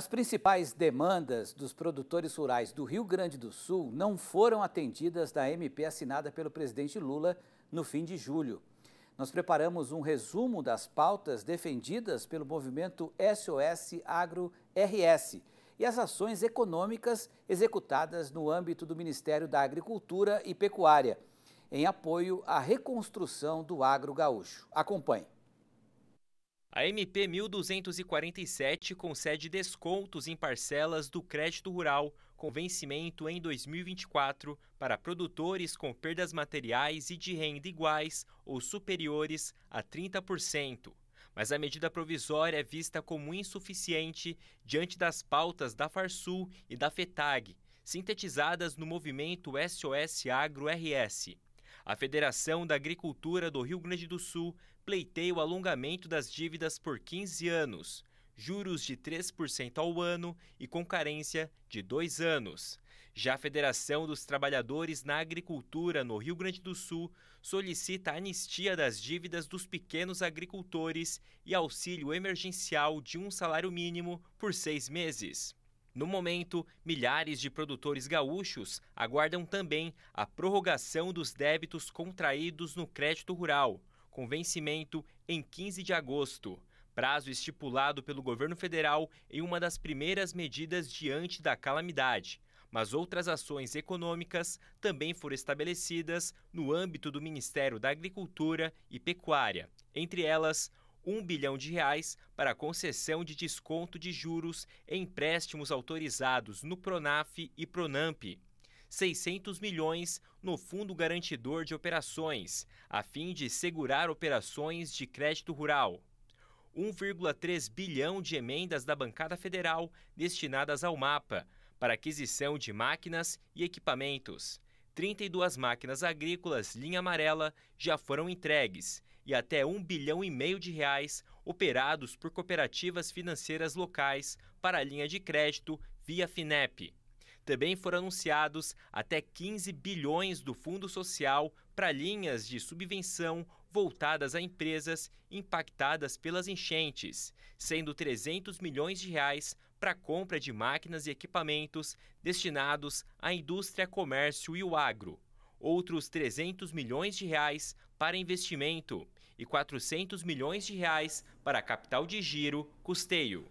As principais demandas dos produtores rurais do Rio Grande do Sul não foram atendidas da MP assinada pelo presidente Lula no fim de julho. Nós preparamos um resumo das pautas defendidas pelo movimento SOS Agro RS e as ações econômicas executadas no âmbito do Ministério da Agricultura e Pecuária, em apoio à reconstrução do agro gaúcho. Acompanhe. A MP 1247 concede descontos em parcelas do crédito rural com vencimento em 2024 para produtores com perdas materiais e de renda iguais ou superiores a 30%. Mas a medida provisória é vista como insuficiente diante das pautas da Farsul e da FETAG, sintetizadas no movimento SOS Agro RS. A Federação da Agricultura do Rio Grande do Sul pleiteia o alongamento das dívidas por 15 anos, juros de 3% ao ano e com carência de dois anos. Já a Federação dos Trabalhadores na Agricultura no Rio Grande do Sul solicita anistia das dívidas dos pequenos agricultores e auxílio emergencial de um salário mínimo por seis meses. No momento, milhares de produtores gaúchos aguardam também a prorrogação dos débitos contraídos no crédito rural, com vencimento em 15 de agosto, prazo estipulado pelo governo federal em uma das primeiras medidas diante da calamidade. Mas outras ações econômicas também foram estabelecidas no âmbito do Ministério da Agricultura e Pecuária, entre elas 1 bilhão de reais para concessão de desconto de juros em empréstimos autorizados no Pronaf e Pronamp. 600 milhões no Fundo Garantidor de Operações, a fim de segurar operações de crédito rural. 1,3 bilhão de emendas da bancada federal destinadas ao MAPA para aquisição de máquinas e equipamentos. 32 máquinas agrícolas linha amarela já foram entregues e até um bilhão e meio de reais operados por cooperativas financeiras locais para a linha de crédito via Finep. Também foram anunciados até 15 bilhões do Fundo Social para linhas de subvenção voltadas a empresas impactadas pelas enchentes, sendo 300 milhões de reais para compra de máquinas e equipamentos destinados à indústria, comércio e o agro, outros 300 milhões de reais para investimento e 400 milhões de reais para capital de giro, custeio.